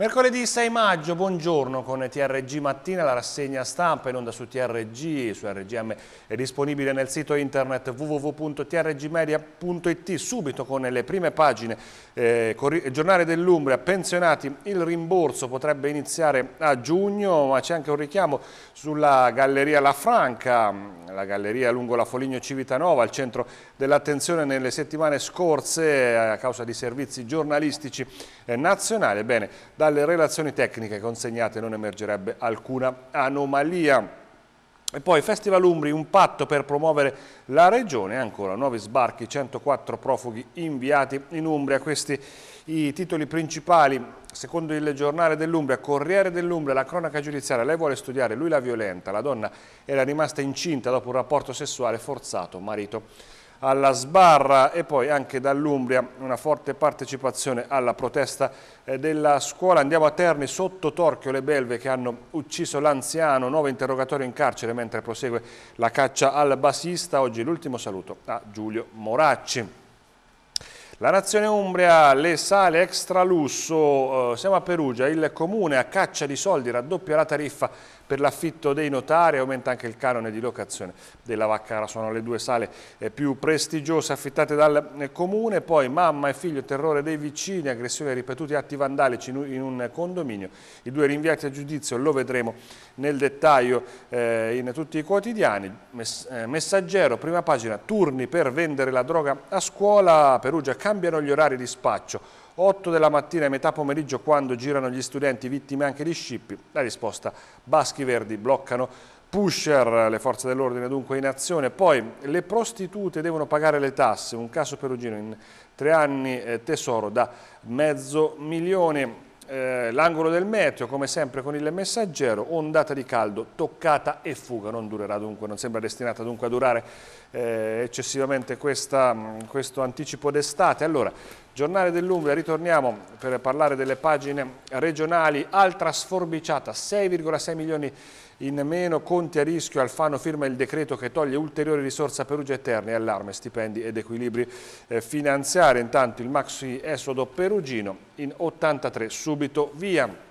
Mercoledì 6 maggio, buongiorno con TRG Mattina, la rassegna stampa in onda su TRG, su RGM è disponibile nel sito internet www.trgmedia.it subito con le prime pagine eh, giornale dell'Umbria, pensionati, il rimborso potrebbe iniziare a giugno ma c'è anche un richiamo sulla galleria La Franca, la galleria lungo la Foligno Civitanova al centro dell'attenzione nelle settimane scorse a causa di servizi giornalistici eh, nazionali. Bene, da dalle relazioni tecniche consegnate non emergerebbe alcuna anomalia. E poi Festival Umbri, un patto per promuovere la regione, ancora nuovi sbarchi, 104 profughi inviati in Umbria, questi i titoli principali secondo il giornale dell'Umbria, Corriere dell'Umbria, la cronaca giudiziaria, lei vuole studiare, lui la violenta, la donna era rimasta incinta dopo un rapporto sessuale forzato, marito alla sbarra e poi anche dall'Umbria una forte partecipazione alla protesta eh, della scuola. Andiamo a Terni sotto Torchio le belve che hanno ucciso l'anziano, nuovo interrogatorio in carcere mentre prosegue la caccia al basista. Oggi l'ultimo saluto a Giulio Moracci. La nazione Umbria, le sale extra lusso, eh, siamo a Perugia, il comune a caccia di soldi raddoppia la tariffa per l'affitto dei notari, aumenta anche il canone di locazione della Vaccara, sono le due sale eh, più prestigiose affittate dal eh, comune, poi mamma e figlio, terrore dei vicini, aggressione e ripetuti atti vandalici in un condominio, i due rinviati a giudizio lo vedremo nel dettaglio in tutti i quotidiani, messaggero, prima pagina, turni per vendere la droga a scuola, Perugia cambiano gli orari di spaccio. 8 della mattina e metà pomeriggio quando girano gli studenti vittime anche di scippi. La risposta Baschi Verdi bloccano pusher, le forze dell'ordine dunque in azione. Poi le prostitute devono pagare le tasse, un caso perugino in tre anni eh, tesoro da mezzo milione eh, l'angolo del meteo come sempre con il messaggero, ondata di caldo, toccata e fuga, non durerà dunque, non sembra destinata dunque a durare eh, eccessivamente questa, mm, questo anticipo d'estate. Allora, giornale dell'Umbria, ritorniamo per parlare delle pagine regionali, altra sforbiciata, 6,6 milioni di in meno conti a rischio Alfano firma il decreto che toglie ulteriori risorse a Perugia e allarme, stipendi ed equilibri eh, finanziari. Intanto il maxi esodo perugino in 83 subito via.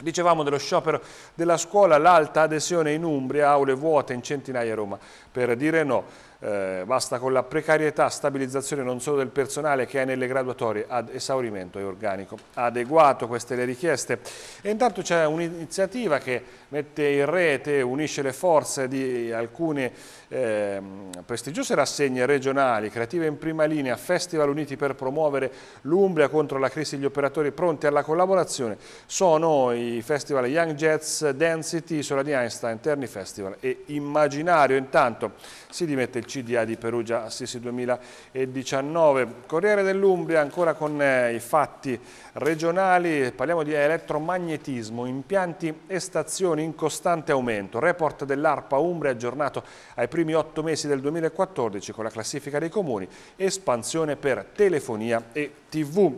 Dicevamo dello sciopero della scuola, l'alta adesione in Umbria, aule vuote in centinaia a Roma. Per dire no eh, basta con la precarietà, stabilizzazione non solo del personale che è nelle graduatorie ad esaurimento e organico adeguato, queste le richieste. E intanto c'è un'iniziativa che mette in rete, unisce le forze di alcune eh, prestigiose rassegne regionali, creative in prima linea, Festival Uniti per promuovere l'Umbria contro la crisi, gli operatori pronti alla collaborazione sono i festival Young Jets, Density, Sola di Einstein, Terni Festival e Immaginario. Intanto si dimette il CDA di Perugia Assisi 2019. Corriere dell'Umbria ancora con eh, i fatti regionali, parliamo di elettromagnetismo, impianti e stazioni in costante aumento. Report dell'ARPA Umbria aggiornato ai primi otto mesi del 2014 con la classifica dei comuni, espansione per telefonia e tv.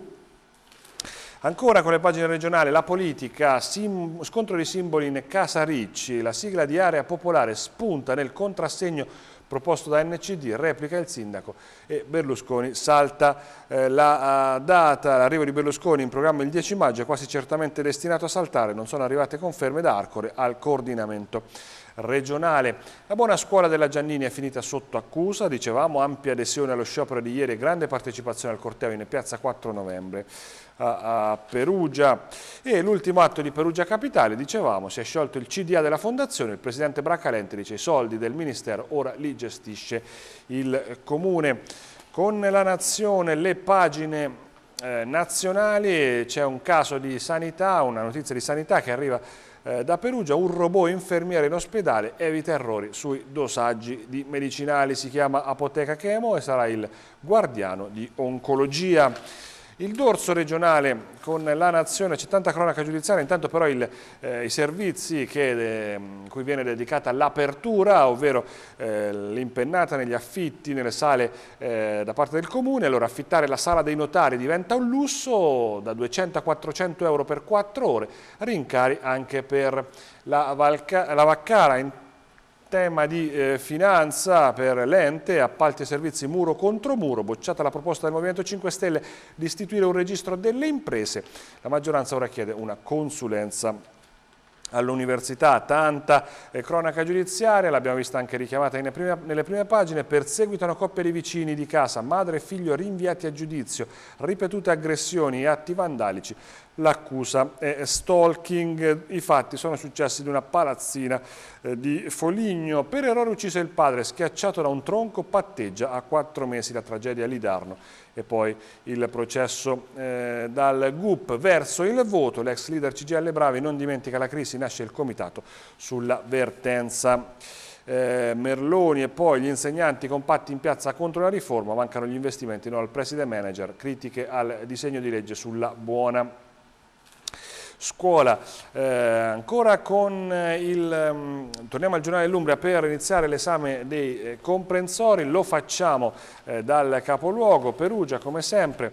Ancora con le pagine regionali, la politica, sim, scontro di simboli in Casa Ricci, la sigla di Area Popolare spunta nel contrassegno proposto da NCD, replica il sindaco e Berlusconi salta eh, la uh, data, l'arrivo di Berlusconi in programma il 10 maggio è quasi certamente destinato a saltare, non sono arrivate conferme da Arcore al coordinamento regionale. La buona scuola della Giannini è finita sotto accusa, dicevamo ampia adesione allo sciopero di ieri e grande partecipazione al corteo in piazza 4 novembre a, Perugia e l'ultimo atto di Perugia Capitale, dicevamo, si è sciolto il CDA della Fondazione, il presidente Braccalente dice i soldi del Ministero ora li gestisce il Comune. Con la Nazione le pagine eh, nazionali c'è un caso di sanità, una notizia di sanità che arriva eh, da Perugia, un robot infermiere in ospedale evita errori sui dosaggi di medicinali, si chiama Apoteca Chemo e sarà il guardiano di oncologia. Il dorso regionale con la nazione, c'è tanta cronaca giudiziaria, intanto però il, eh, i servizi che, eh, cui viene dedicata l'apertura, ovvero eh, l'impennata negli affitti, nelle sale eh, da parte del comune, allora affittare la sala dei notari diventa un lusso, da 200 a 400 euro per 4 ore, rincari anche per la, Valca, la Vaccara, Tema di eh, finanza per l'ente, appalti e servizi muro contro muro, bocciata la proposta del Movimento 5 Stelle di istituire un registro delle imprese. La maggioranza ora chiede una consulenza all'università, tanta eh, cronaca giudiziaria, l'abbiamo vista anche richiamata prima, nelle prime pagine, perseguitano coppie di vicini di casa, madre e figlio rinviati a giudizio, ripetute aggressioni e atti vandalici, l'accusa è stalking, i fatti sono successi in una palazzina eh, di Foligno, per errore ucciso il padre, schiacciato da un tronco, patteggia a quattro mesi la tragedia a Lidarno e poi il processo eh, dal GUP verso il voto, l'ex leader CGL Bravi non dimentica la crisi mesi nasce il comitato sulla vertenza. Eh, Merloni e poi gli insegnanti compatti in piazza contro la riforma, mancano gli investimenti, no al preside manager, critiche al disegno di legge sulla buona scuola. Eh, ancora con eh, il, mm, torniamo al giornale dell'Umbria per iniziare l'esame dei eh, comprensori, lo facciamo eh, dal capoluogo Perugia come sempre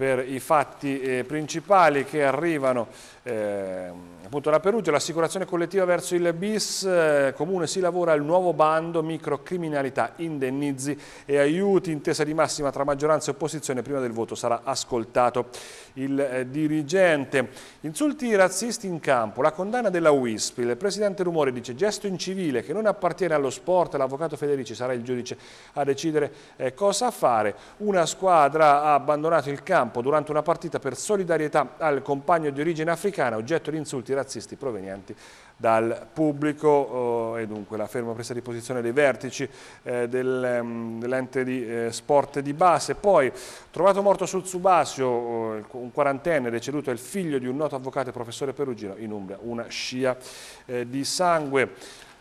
per i fatti eh, principali che arrivano eh, appunto da Perugia, l'assicurazione collettiva verso il bis, eh, comune si lavora al nuovo bando microcriminalità, indennizi e aiuti intesa di massima tra maggioranza e opposizione, prima del voto sarà ascoltato il eh, dirigente. Insulti razzisti in campo, la condanna della WISP, il presidente Rumore dice gesto incivile che non appartiene allo sport, l'avvocato Federici sarà il giudice a decidere eh, cosa fare, una squadra ha abbandonato il campo campo durante una partita per solidarietà al compagno di origine africana, oggetto di insulti razzisti provenienti dal pubblico oh, e dunque la ferma presa di posizione dei vertici eh, del, mm, dell'ente di eh, sport di base. Poi trovato morto sul Subasio, oh, un quarantenne deceduto è il figlio di un noto avvocato e professore perugino in Umbria, una scia eh, di sangue.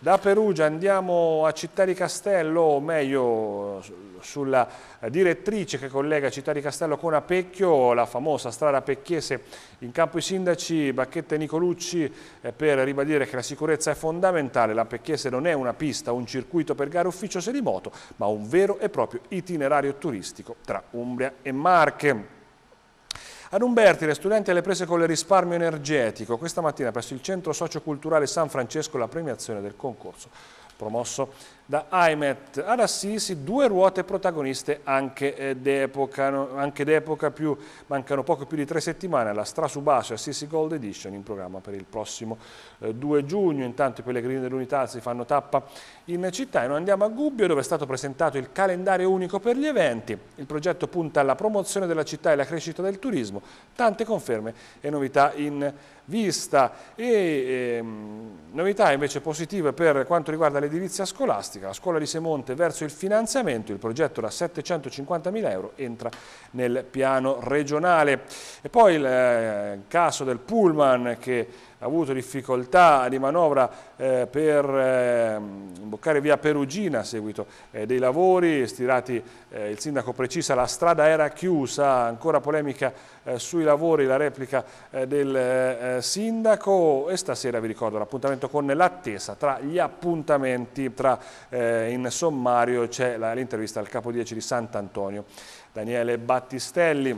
Da Perugia andiamo a Città di Castello, o meglio sulla direttrice che collega Città di Castello con Apecchio, la famosa strada pecchiese in campo i sindaci Bacchetta e Nicolucci eh, per ribadire che la sicurezza è fondamentale, la pecchiese non è una pista, un circuito per gare ufficio selimoto, ma un vero e proprio itinerario turistico tra Umbria e Marche. Ad Umberti, le studenti alle prese con il risparmio energetico. Questa mattina presso il Centro Socioculturale San Francesco la premiazione del concorso promosso da Aimet ad Assisi, due ruote protagoniste anche eh, d'epoca, mancano poco più di tre settimane alla Strasubacio Assisi Gold Edition in programma per il prossimo 2 eh, giugno, intanto i pellegrini dell'unità si fanno tappa in città e noi andiamo a Gubbio dove è stato presentato il calendario unico per gli eventi, il progetto punta alla promozione della città e alla crescita del turismo, tante conferme e novità in vista e ehm, novità invece positive per quanto riguarda l'edilizia scolastica scolastica. La scuola di Semonte verso il finanziamento, il progetto da 750.000 euro entra nel piano regionale. E poi il eh, caso del pullman che ha avuto difficoltà di manovra eh, per eh, imboccare via Perugina a seguito eh, dei lavori stirati, eh, il sindaco precisa la strada era chiusa, ancora polemica eh, sui lavori, la replica eh, del sindaco e stasera vi ricordo l'appuntamento con l'attesa tra gli appuntamenti, tra, in sommario c'è l'intervista al capo 10 di Sant'Antonio, Daniele Battistelli.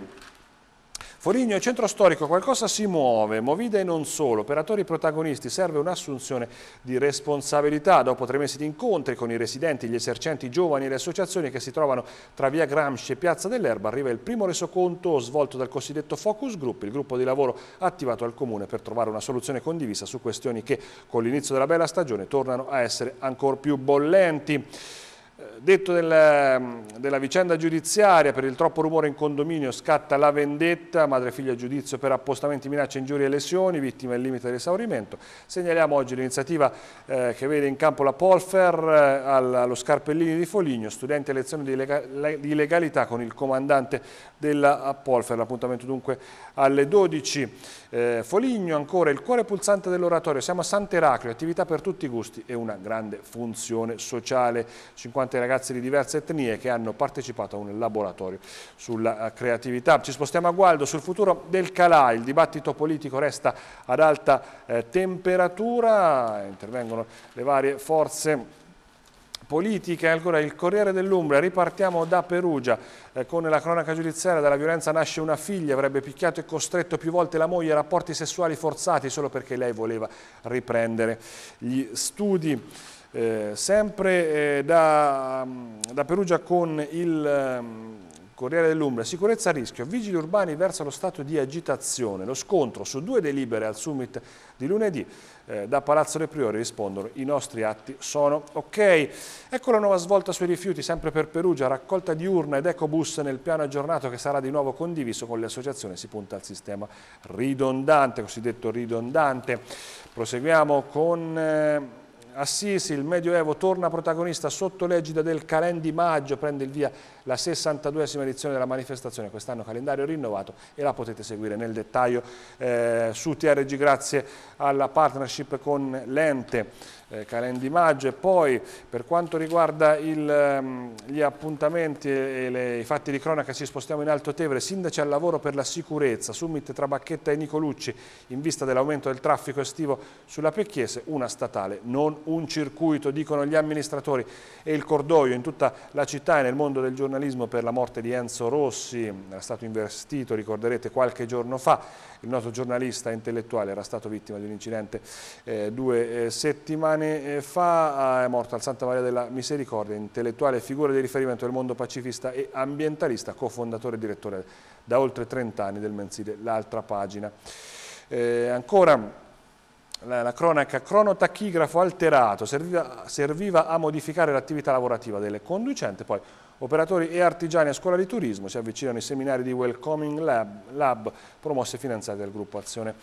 Forigno è centro storico, qualcosa si muove, Movida e non solo, operatori protagonisti, serve un'assunzione di responsabilità. Dopo tre mesi di incontri con i residenti, gli esercenti i giovani e le associazioni che si trovano tra via Gramsci e Piazza dell'Erba, arriva il primo resoconto svolto dal cosiddetto Focus Group, il gruppo di lavoro attivato al Comune per trovare una soluzione condivisa su questioni che con l'inizio della bella stagione tornano a essere ancora più bollenti. Detto della, della, vicenda giudiziaria, per il troppo rumore in condominio scatta la vendetta, madre e figlia a giudizio per appostamenti, minacce, ingiurie e lesioni, vittima il limite dell'esaurimento. Segnaliamo oggi l'iniziativa eh, che vede in campo la Polfer eh, allo Scarpellini di Foligno, studente a lezione di, lega, di, legalità con il comandante della Polfer. L'appuntamento dunque alle 12. Eh, Foligno ancora, il cuore pulsante dell'oratorio, siamo a Sant'Eraclio, attività per tutti i gusti e una grande funzione sociale. 50 ragazzi di diverse etnie che hanno partecipato a un laboratorio sulla eh, creatività. Ci spostiamo a Gualdo sul futuro del Calà, il dibattito politico resta ad alta eh, temperatura, intervengono le varie forze politiche. Ancora il Corriere dell'Umbria, ripartiamo da Perugia eh, con la cronaca giudiziaria, dalla violenza nasce una figlia, avrebbe picchiato e costretto più volte la moglie a rapporti sessuali forzati solo perché lei voleva riprendere gli studi. Eh, sempre eh, da, mm, da, Perugia con il ehm, Corriere dell'Umbria, sicurezza a rischio, vigili urbani verso lo stato di agitazione, lo scontro su due delibere al summit di lunedì, eh, da Palazzo Le Priori rispondono i nostri atti sono ok. Ecco la nuova svolta sui rifiuti, sempre per Perugia, raccolta di urna ed ecobus nel piano aggiornato che sarà di nuovo condiviso con le associazioni, si punta al sistema ridondante, cosiddetto ridondante. Proseguiamo con... Eh, Assisi, il Medioevo torna protagonista sotto l'egida del Calen di Maggio, prende il via la 62esima edizione della manifestazione, quest'anno calendario rinnovato e la potete seguire nel dettaglio eh, su TRG grazie alla partnership con l'ente. Eh, Calendi Maggio e poi per quanto riguarda il, ehm, gli appuntamenti e le, i fatti di cronaca ci spostiamo in Alto Tevere, sindaci al lavoro per la sicurezza, summit tra Bacchetta e Nicolucci in vista dell'aumento del traffico estivo sulla Pecchiese, una statale, non un circuito, dicono gli amministratori e il cordoglio in tutta la città e nel mondo del giornalismo per la morte di Enzo Rossi, era stato investito, ricorderete, qualche giorno fa, il noto giornalista intellettuale era stato vittima di un incidente eh, due eh, settimane settimane eh, fa ah, è morto al Santa Maria della Misericordia, intellettuale e figura di riferimento del mondo pacifista e ambientalista, cofondatore e direttore da oltre 30 anni del mensile L'Altra Pagina. Eh, ancora la, la cronaca cronotachigrafo alterato serviva, serviva a modificare l'attività lavorativa delle conducente, poi operatori e artigiani a scuola di turismo si avvicinano ai seminari di Welcoming Lab, Lab promossi e finanziate dal gruppo Azione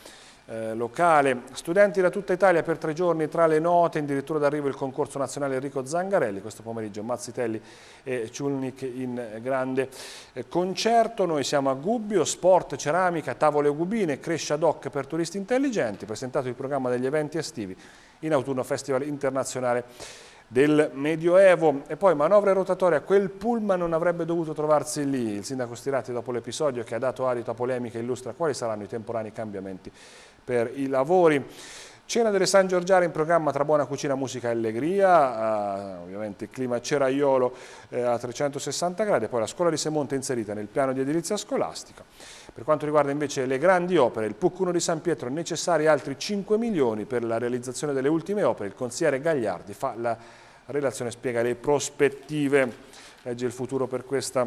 eh, locale. Studenti da tutta Italia per tre giorni tra le note, addirittura d'arrivo il concorso nazionale Enrico Zangarelli, questo pomeriggio Mazzitelli e Ciulnic in grande eh, concerto. Noi siamo a Gubbio, sport, ceramica, tavole gubine, cresce ad hoc per turisti intelligenti, presentato il programma degli eventi estivi in autunno Festival Internazionale del Medioevo e poi manovre rotatorie, quel pullman non avrebbe dovuto trovarsi lì, il sindaco Stirati dopo l'episodio che ha dato adito a polemiche illustra quali saranno i temporanei cambiamenti per i lavori. Cena delle San Giorgiare in programma tra buona cucina, musica e allegria, uh, ovviamente clima ceraiolo uh, a 360 gradi, poi la scuola di Semonte inserita nel piano di edilizia scolastica. Per quanto riguarda invece le grandi opere, il PUC di San Pietro, necessari altri 5 milioni per la realizzazione delle ultime opere, il consigliere Gagliardi fa la relazione, spiega le prospettive, legge il futuro per questa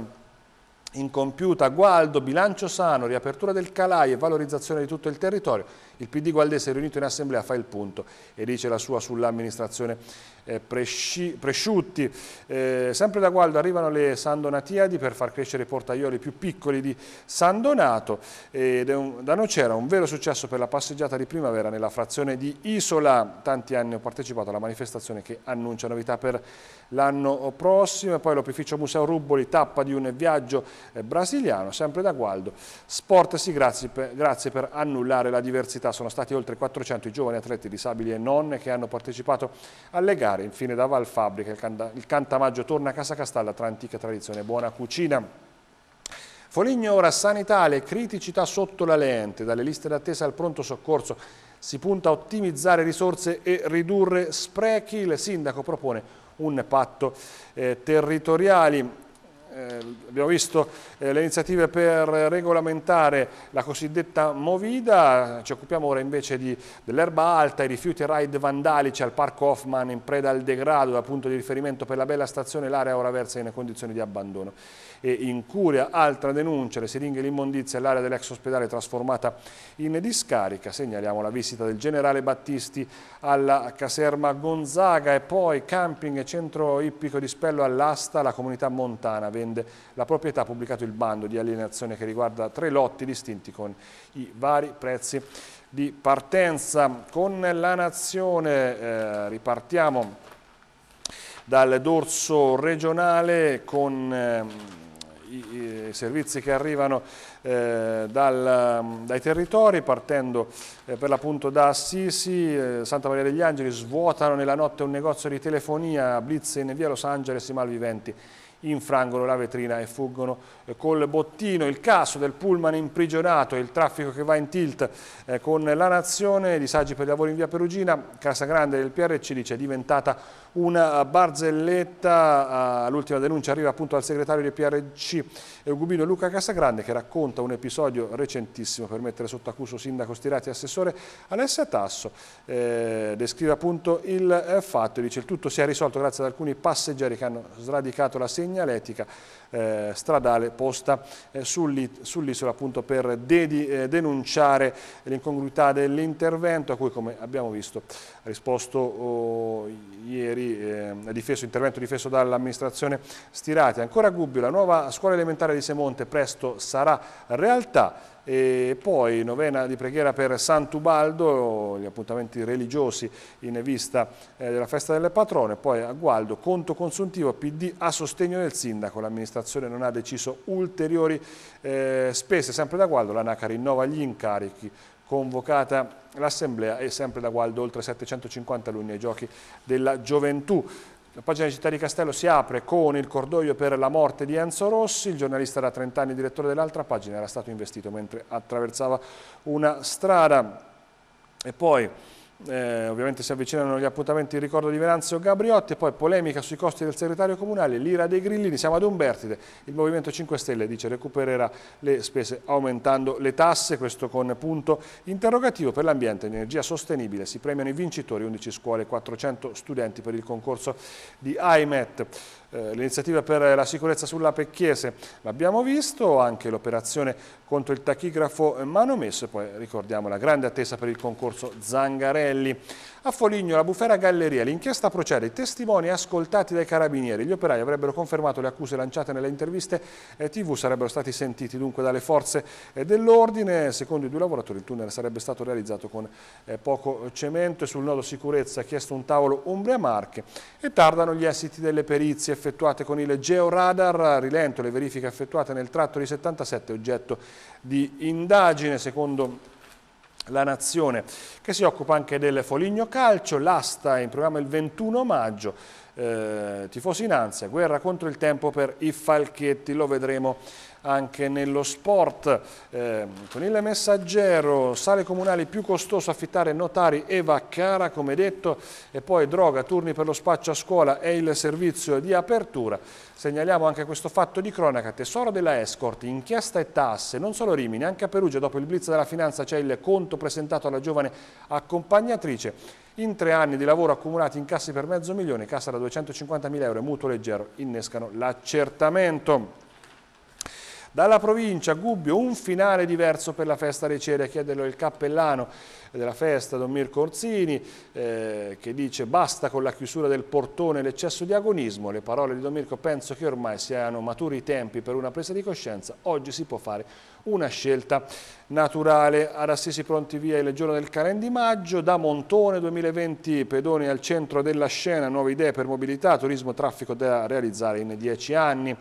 incompiuta Gualdo, bilancio sano, riapertura del Calai e valorizzazione di tutto il territorio. Il PD Gualdese riunito in assemblea fa il punto e dice la sua sull'amministrazione eh, presci, Presciutti. Eh, sempre da Gualdo arrivano le San Donatiadi per far crescere i portaioli più piccoli di San Donato ed è un, da Nocera un vero successo per la passeggiata di primavera nella frazione di Isola. Tanti anni ho partecipato alla manifestazione che annuncia novità per l'anno prossimo e poi l'opificio Museo Rubboli tappa di un viaggio eh, brasiliano sempre da Gualdo Sportasi grazie per, grazie per annullare la diversità sono stati oltre 400 i giovani atleti disabili e nonne che hanno partecipato alle gare infine da Valfabbrica il, canta, il cantamaggio torna a Casa Castalla tra antica tradizione e buona cucina Foligno ora sanitale, criticità sotto la lente, dalle liste d'attesa al pronto soccorso si punta a ottimizzare risorse e ridurre sprechi, il sindaco propone un patto eh, territoriali. Eh, abbiamo visto eh, le iniziative per regolamentare la cosiddetta Movida, ci occupiamo ora invece dell'erba alta, i rifiuti ride vandalici al parco Hoffman in preda al degrado, da punto di riferimento per la bella stazione, l'area ora versa in condizioni di abbandono e in Curia. Altra denuncia, le siringhe e l'immondizia all'area dell'ex ospedale trasformata in discarica. Segnaliamo la visita del generale Battisti alla caserma Gonzaga e poi camping e centro ippico di Spello all'asta. La comunità montana vende la proprietà, ha pubblicato il bando di alienazione che riguarda tre lotti distinti con i vari prezzi di partenza. Con la nazione eh, ripartiamo dal dorso regionale con... Eh, i, i servizi che arrivano eh, dal, dai territori, partendo eh, per l'appunto da Assisi, eh, Santa Maria degli Angeli, svuotano nella notte un negozio di telefonia, blitz in via Los Angeles, i malviventi infrangono la vetrina e fuggono eh, col bottino. Il caso del pullman imprigionato e il traffico che va in tilt eh, con la nazione, disagi per i lavori in via Perugina, Casa Grande del PRC dice è diventata una eh, barzelletta, eh, l'ultima denuncia arriva appunto al segretario di PRC eh, Eugubino Luca Casagrande che racconta un episodio recentissimo per mettere sotto accuso sindaco Stirati e assessore Alessia Tasso, descrive appunto il fatto e dice il tutto si è risolto grazie ad alcuni passeggeri che hanno sradicato la segnaletica stradale posta sull'isola appunto per denunciare l'incongruità dell'intervento a cui come abbiamo visto ha risposto oh, ieri lì eh, difeso, intervento difeso dall'amministrazione Stirati. Ancora Gubbio, la nuova scuola elementare di Semonte presto sarà realtà e poi novena di preghiera per Sant'Ubaldo, gli appuntamenti religiosi in vista eh, della festa delle patrone, poi a Gualdo, conto consuntivo PD a sostegno del sindaco, l'amministrazione non ha deciso ulteriori eh, spese, sempre da Gualdo l'ANACA rinnova gli incarichi convocata l'assemblea e sempre da Gualdo oltre 750 alunni ai giochi della gioventù. La pagina di Città di Castello si apre con il cordoglio per la morte di Enzo Rossi, il giornalista da 30 anni direttore dell'altra pagina, era stato investito mentre attraversava una strada. E poi eh, ovviamente si avvicinano gli appuntamenti in ricordo di Venanzio Gabriotti e poi polemica sui costi del segretario comunale, l'ira dei grillini, siamo ad Umbertide, il Movimento 5 Stelle dice recupererà le spese aumentando le tasse, questo con punto interrogativo per l'ambiente e l'energia sostenibile, si premiano i vincitori, 11 scuole, e 400 studenti per il concorso di AIMET. Eh, l'iniziativa per la sicurezza sulla Pecchiese l'abbiamo visto, anche l'operazione contro il tachigrafo manomesso e poi ricordiamo la grande attesa per il concorso Zangarelli Martelli. A Foligno, la bufera Galleria, l'inchiesta procede, i testimoni ascoltati dai carabinieri, gli operai avrebbero confermato le accuse lanciate nelle interviste tv, sarebbero stati sentiti dunque dalle forze eh, dell'ordine, secondo i due lavoratori il tunnel sarebbe stato realizzato con eh, poco cemento e sul nodo sicurezza ha chiesto un tavolo Umbria Marche e tardano gli esiti delle perizie effettuate con il georadar, rilento le verifiche effettuate nel tratto di 77 oggetto di indagine secondo la Nazione, che si occupa anche del Foligno Calcio, l'asta in programma il 21 maggio, eh, tifosi in ansia, guerra contro il tempo per i falchetti, lo vedremo anche nello sport. Eh, con il messaggero, sale comunali più costoso affittare notari e vaccara, come detto, e poi droga, turni per lo spaccio a scuola e il servizio di apertura. Segnaliamo anche questo fatto di cronaca, tesoro della Escort, inchiesta e tasse, non solo Rimini, anche a Perugia dopo il blitz della finanza c'è il conto presentato alla giovane accompagnatrice. In tre anni di lavoro accumulati in cassi per mezzo milione, cassa da 250 mila euro e mutuo leggero, innescano l'accertamento. Dalla provincia Gubbio un finale diverso per la festa dei ceri, a chiederlo il cappellano della festa, Don Mirko Orsini, eh, che dice basta con la chiusura del portone e l'eccesso di agonismo. Le parole di Don Mirko penso che ormai siano maturi i tempi per una presa di coscienza, oggi si può fare una scelta naturale. Ad Assisi pronti via il giorno del Caren di maggio, da Montone 2020, pedoni al centro della scena, nuove idee per mobilità, turismo, traffico da realizzare in dieci anni.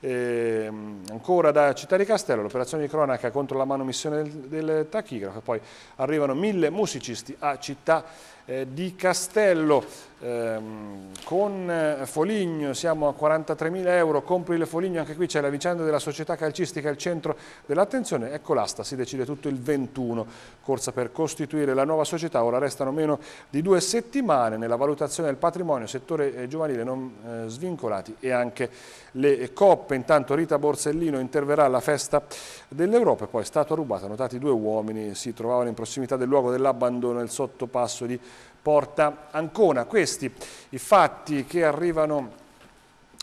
Eh, ancora da Città di Castello, l'operazione di cronaca contro la manomissione del, del tachigrafo, poi arrivano mille musicisti a Città eh, di Castello. Ehm, con eh, Foligno siamo a 43.000 euro, compri le Foligno, anche qui c'è la vicenda della società calcistica al centro dell'attenzione, ecco l'asta, si decide tutto il 21, corsa per costituire la nuova società, ora restano meno di due settimane nella valutazione del patrimonio, settore eh, giovanile non eh, svincolati e anche le coppe, intanto Rita Borsellino interverrà alla festa dell'Europa e poi è stata rubata, notati due uomini si trovavano in prossimità del luogo dell'abbandono, il sottopasso di Porta Ancona. Questi i fatti che arrivano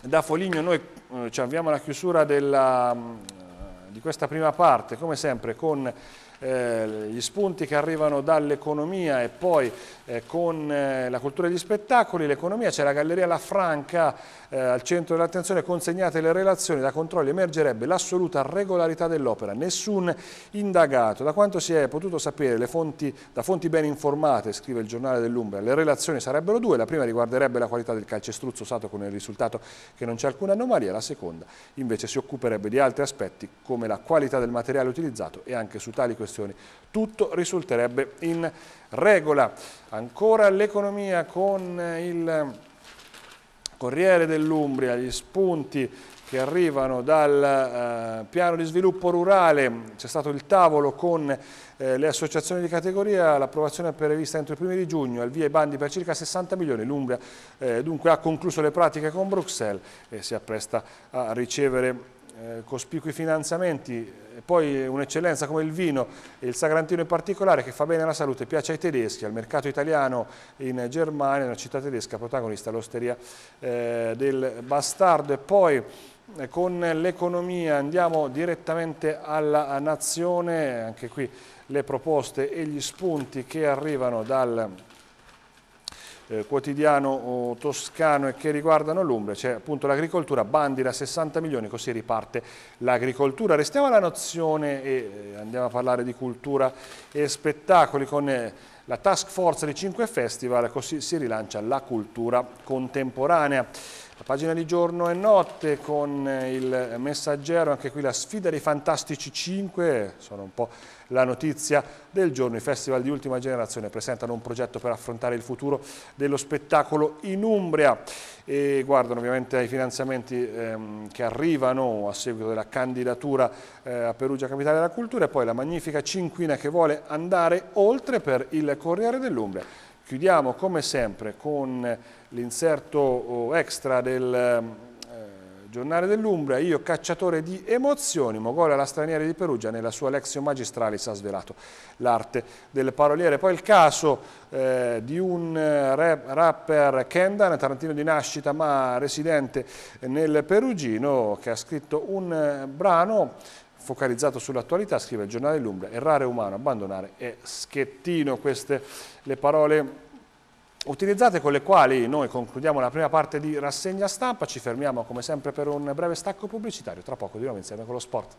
da Foligno, noi eh, ci avviamo alla chiusura della, mm, di questa prima parte, come sempre con eh, gli spunti che arrivano dall'economia e poi eh, con eh, la cultura degli spettacoli, l'economia, c'è la Galleria La Franca eh, al centro dell'attenzione, consegnate le relazioni da controlli emergerebbe l'assoluta regolarità dell'opera, nessun indagato. Da quanto si è potuto sapere fonti, da fonti ben informate, scrive il giornale dell'Umbria, le relazioni sarebbero due, la prima riguarderebbe la qualità del calcestruzzo usato con il risultato che non c'è alcuna anomalia, la seconda invece si occuperebbe di altri aspetti come la qualità del materiale utilizzato e anche su tali questioni concessioni. Tutto risulterebbe in regola. Ancora l'economia con eh, il Corriere dell'Umbria, gli spunti che arrivano dal eh, piano di sviluppo rurale, c'è stato il tavolo con eh, le associazioni di categoria, l'approvazione è prevista entro i primi di giugno, al via i bandi per circa 60 milioni, l'Umbria eh, dunque ha concluso le pratiche con Bruxelles e si appresta a ricevere eh, cospicui finanziamenti, eh, poi un'eccellenza come il vino e il Sagrantino in particolare che fa bene alla salute, piace ai tedeschi, al mercato italiano in Germania, una città tedesca protagonista, l'osteria eh, del bastardo e poi con l'economia andiamo direttamente alla nazione, anche qui le proposte e gli spunti che arrivano dal eh, quotidiano oh, toscano e che riguardano l'Umbria, c'è appunto l'agricoltura, bandi da 60 milioni, così riparte l'agricoltura. Restiamo alla nozione e eh, andiamo a parlare di cultura e spettacoli con eh, la task force dei 5 festival, così si rilancia la cultura contemporanea. La pagina di giorno e notte con eh, il messaggero, anche qui la sfida dei Fantastici 5, sono un po' la notizia del giorno. I festival di ultima generazione presentano un progetto per affrontare il futuro dello spettacolo in Umbria e guardano ovviamente ai finanziamenti ehm, che arrivano a seguito della candidatura eh, a Perugia Capitale della Cultura e poi la magnifica cinquina che vuole andare oltre per il Corriere dell'Umbria. Chiudiamo come sempre con l'inserto oh, extra del ehm, eh, giornale dell'Umbria, io cacciatore di emozioni, Mogola la straniera di Perugia nella sua Lexio Magistralis ha svelato l'arte del paroliere. Poi il caso eh, di un eh, rap, rapper Kendan, tarantino di nascita ma residente nel Perugino, che ha scritto un eh, brano focalizzato sull'attualità, scrive il giornale L'Umbra, errare umano, abbandonare è schettino, queste le parole utilizzate con le quali noi concludiamo la prima parte di rassegna stampa, ci fermiamo come sempre per un breve stacco pubblicitario, tra poco di nuovo insieme con lo sport.